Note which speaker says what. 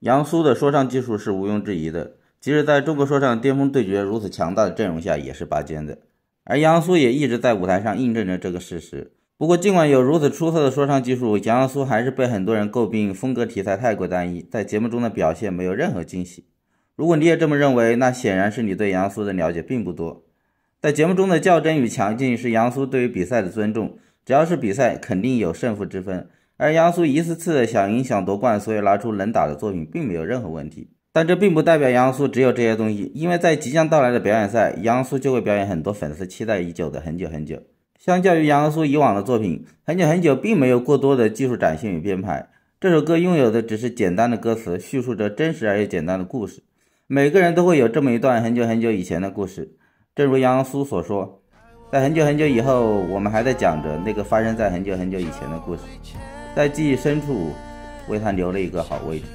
Speaker 1: 杨苏的说唱技术是毋庸置疑的，即使在中国说唱巅峰对决如此强大的阵容下，也是拔尖的。而杨苏也一直在舞台上印证着这个事实。不过，尽管有如此出色的说唱技术，杨苏还是被很多人诟病风格题材太过单一，在节目中的表现没有任何惊喜。如果你也这么认为，那显然是你对杨苏的了解并不多。在节目中的较真与强劲是杨苏对于比赛的尊重，只要是比赛，肯定有胜负之分。而杨苏一次次想赢想夺冠，所以拿出能打的作品，并没有任何问题。但这并不代表杨苏只有这些东西，因为在即将到来的表演赛，杨苏就会表演很多粉丝期待已久的《很久很久》。相较于杨苏以往的作品，《很久很久》并没有过多的技术展现与编排。这首歌拥有的只是简单的歌词，叙述着真实而又简单的故事。每个人都会有这么一段很久很久以前的故事。正如杨苏所说，在很久很久以后，我们还在讲着那个发生在很久很久以前的故事。在记忆深处，为他留了一个好位置。